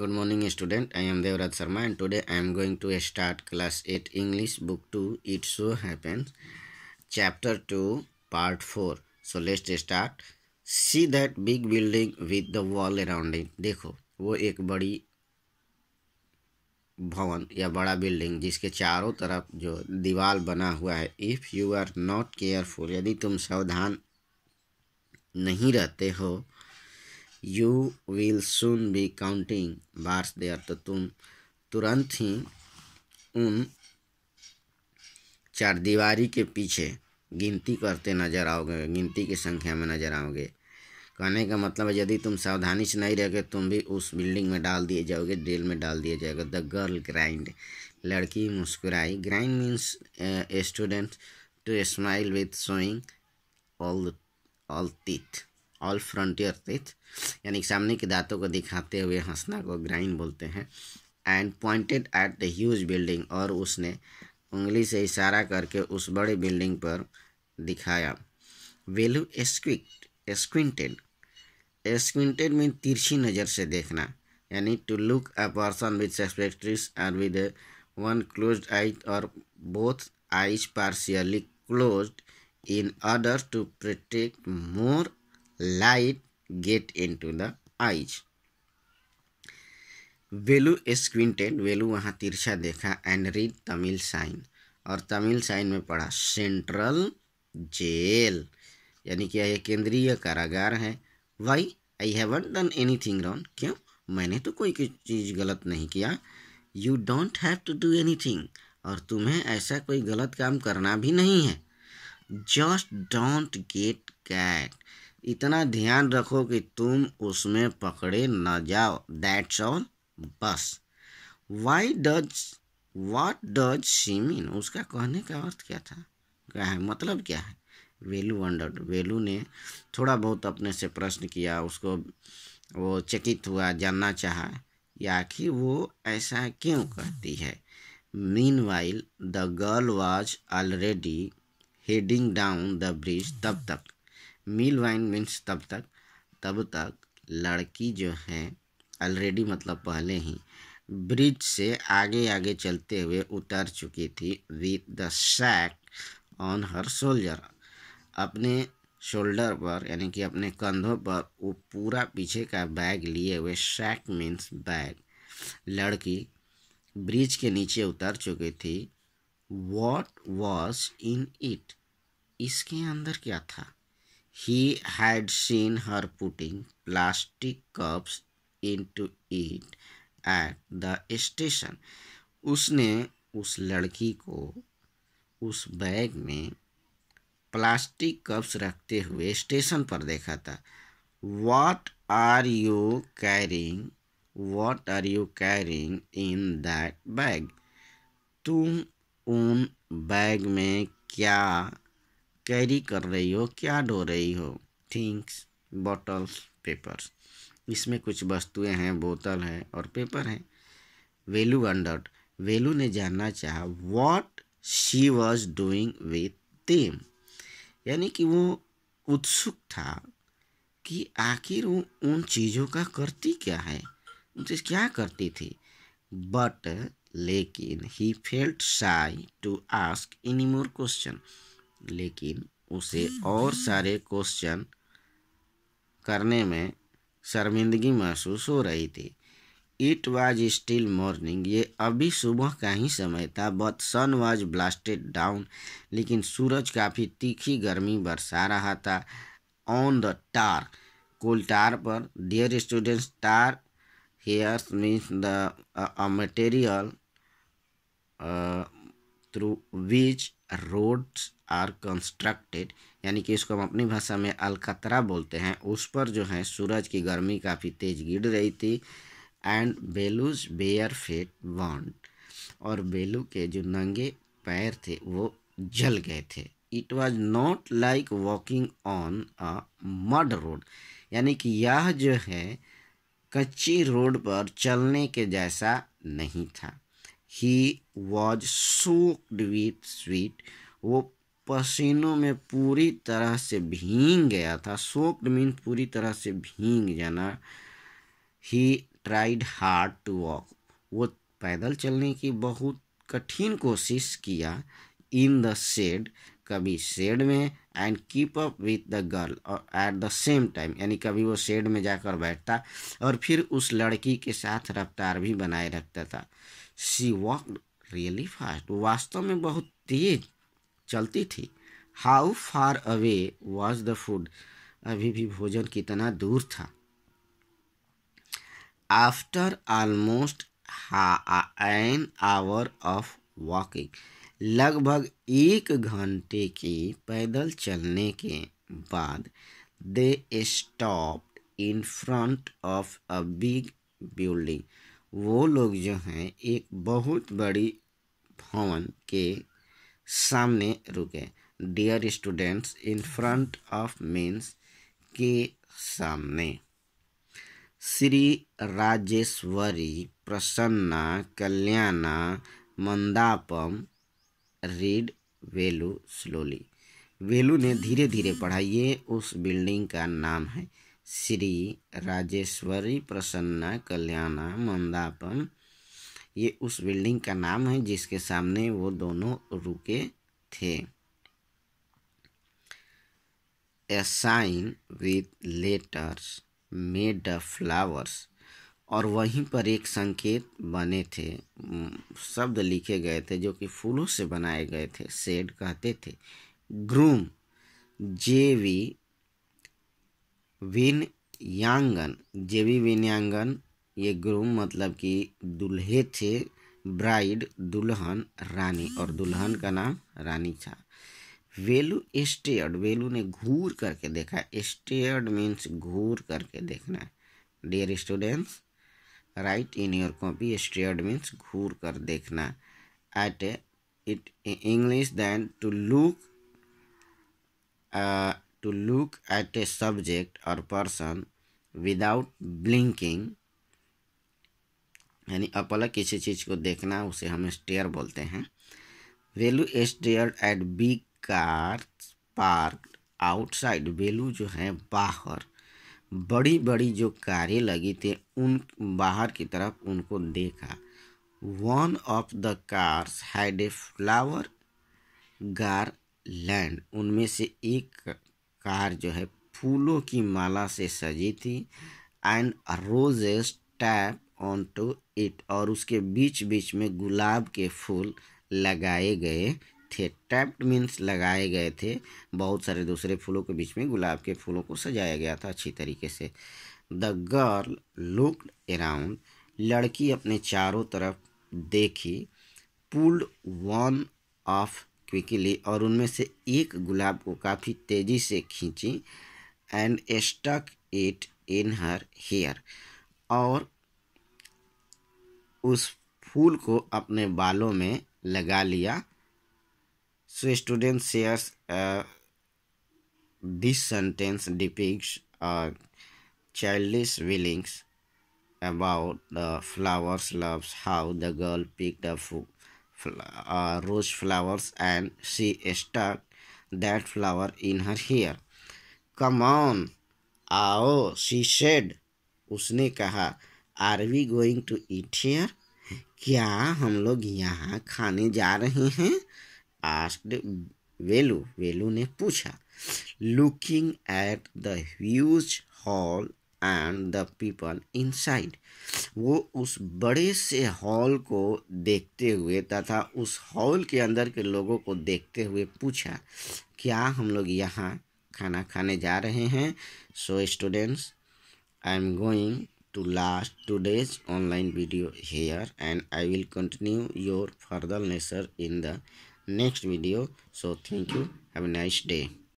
Good morning student, I am Devraj Sharma and today I am going to start class 8 English book 2 It So Happens chapter 2 part 4. So let's start. See that big building with the wall around it. देखो वो एक बड़ी भवन या बड़ा building जिसके चारों तरफ जो दीवार बना हुआ है if you are not careful यदि तुम सावधान नहीं रहते हो you will soon be counting bars there तो तुम तुरंत ही उन चार दीवारी के पीछे गिनती करते नजर आओगे गिनती की संख्या में नजर आओगे कहने का मतलब है यदि तुम सावधानी से नहीं रहोगे तुम भी उस बिल्डिंग में डाल दिए जाओगे जेल में डाल दिया जाएगा द गर्ल ग्राइंड लड़की मुस्कुराई grinned means student to smile with showing all all teeth all frontier teeth यानी सामने के दांतों को दिखाते हुए हंसना को ग्राइन बोलते हैं and pointed at the huge building और उसने उंगली से इशारा करके उस बड़े बिल्डिंग पर दिखाया वेलू एस्क्विक्ट एस्क्विंटेड एस्क्विंटेड मीन तिरछी नज़र से देखना यानी to look a person with सस्पेक्ट्रीज और विद वन क्लोज आई और both eyes partially closed in order to protect more light get into the eyes Velu squinted Velu वहाँ तिरछा देखा एंड रीड तमिल साइन और तमिल साइन में पढ़ा सेंट्रल जेल यानी कि यह केंद्रीय कारागार है why I haven't done anything wrong क्यों मैंने तो कोई चीज़ गलत नहीं किया you don't have to do anything और तुम्हें ऐसा कोई गलत काम करना भी नहीं है जस्ट डोंट गेट कैट इतना ध्यान रखो कि तुम उसमें पकड़े न जाओ दैट्स ऑल बस why does what does she mean उसका कहने का अर्थ क्या था क्या है मतलब क्या है वेलू वंडर्ड वेलू ने थोड़ा बहुत अपने से प्रश्न किया उसको वो चकित हुआ जानना चाहा कि वो ऐसा क्यों कहती है meanwhile the girl was already heading down the bridge तब तक मील वाइन मीन्स तब तक तब तक लड़की जो है ऑलरेडी मतलब पहले ही ब्रिज से आगे आगे चलते हुए उतर चुकी थी with the sack on her shoulder अपने शोल्डर पर यानी कि अपने कंधों पर वो पूरा पीछे का बैग लिए हुए सैक मीन्स बैग लड़की ब्रिज के नीचे उतर चुकी थी वॉट वॉज इन इट इसके अंदर क्या था He had seen her putting plastic cups into it at the station. उसने उस लड़की को उस बैग में प्लास्टिक कप्स रखते हुए स्टेशन पर देखा था what are you carrying what are you carrying in that bag तुम उन बैग में क्या कैरी कर रही हो क्या डो रही हो थिंग्स बॉटल्स पेपर्स इसमें कुछ वस्तुएं हैं बोतल है और पेपर हैं वेलू वंडर्ड वेलू ने जानना चाहा what she was doing with them यानी कि वो उत्सुक था कि आखिर वो उन चीज़ों का करती क्या है उनसे क्या करती थी बट लेकिन he felt shy to ask any more question लेकिन उसे और सारे क्वेश्चन करने में शर्मिंदगी महसूस हो रही थी इट वॉज स्टिल मॉर्निंग ये अभी सुबह का ही समय था but sun was blasted down लेकिन सूरज काफ़ी तीखी गर्मी बरसा रहा था on the tar coal tar पर dear students tar here's means the material through which roads are constructed यानी कि इसको हम अपनी भाषा में अलकतरा बोलते हैं उस पर जो है सूरज की गर्मी काफ़ी तेज गिर रही थी एंड बेलूज बेयर फेट बॉन्ड और बेलू के जो नंगे पैर थे वो जल गए थे it was not like walking on a mud road यानी कि यह जो है कच्ची रोड पर चलने के जैसा नहीं था he was soaked with sweat वो पसीनों में पूरी तरह से भींग गया था सोक्ड मीन पूरी तरह से भींग जाना he tried hard to walk वो पैदल चलने की बहुत कठिन कोशिश किया इन द शेड कभी शेड में and keep up with the girl और एट द सेम टाइम यानी कभी वो शेड में जाकर बैठता और फिर उस लड़की के साथ रफ्तार भी बनाए रखता था सी वॉक रियली फास्ट वास्तव में बहुत तेज चलती थी how far away was the food अभी भी भोजन कितना दूर था after almost an hour of walking लगभग एक घंटे के पैदल चलने के बाद they stop in front of a big building वो लोग जो हैं एक बहुत बड़ी भवन के सामने रुके dear students in front of means के सामने श्री राजेश्वरी प्रसन्ना कल्याणा मंदापम रीड वेलू स्लोली वेलू ने धीरे धीरे पढ़ा ये उस बिल्डिंग का नाम है श्री राजेश्वरी प्रसन्ना कल्याणा मंदापम ये उस बिल्डिंग का नाम है जिसके सामने वो दोनों रुके थे a sign with letters made flowers और वहीं पर एक संकेत बने थे शब्द लिखे गए थे जो कि फूलों से बनाए गए थे सेड कहते थे ग्रूम जेवी विन यांगन जेवी विनयांगन ये ग्रूम मतलब कि दुल्हे थे ब्राइड दुल्हन रानी और दुल्हन का नाम रानी था वेलू स्टेयर्ड वेलू ने घूर करके देखा स्टेयर्ड मीन्स घूर करके देखना dear students right in your copy stared means घूर कर देखना at it English than to look to look at a subject और पर्सन विदाउट ब्लिंकिंग यानी अपलक किसी चीज़ को देखना उसे हम स्टेयर बोलते हैं Velu stare at big car park outside Velu जो है बाहर बड़ी बड़ी जो कारें लगी थी उन बाहर की तरफ उनको देखा one of the cars had a flower garland उनमें से एक कार जो है फूलों की माला से सजी थी and roses taped on to it और उसके बीच बीच में गुलाब के फूल लगाए गए थे टैप्ड मीन्स लगाए गए थे बहुत सारे दूसरे फूलों के बीच में गुलाब के फूलों को सजाया गया था अच्छी तरीके से द गर्ल लुकड अराउंड लड़की अपने चारों तरफ देखी पुल्ड वन ऑफ क्विकली और उनमें से एक गुलाब को काफ़ी तेज़ी से खींची and stuck it in her hair और उस फूल को अपने बालों में लगा लिया so student shares this sentence depicts childish feelings about the flowers loves how the girl pick the rose flowers and she start that flower in her hair come on आओ सी शेड उसने कहा are we going to eat here क्या हम लोग यहाँ खाने जा रहे हैं आस्ड वेलू वेलू ने पूछा looking at the huge hall and the people inside वो उस बड़े से हॉल को देखते हुए तथा उस हॉल के अंदर के लोगों को देखते हुए पूछा क्या हम लोग यहाँ खाना खाने जा रहे हैं so students I am going to last today's online video here and I will continue your further lesson in the next video. So thank you. Have a nice day.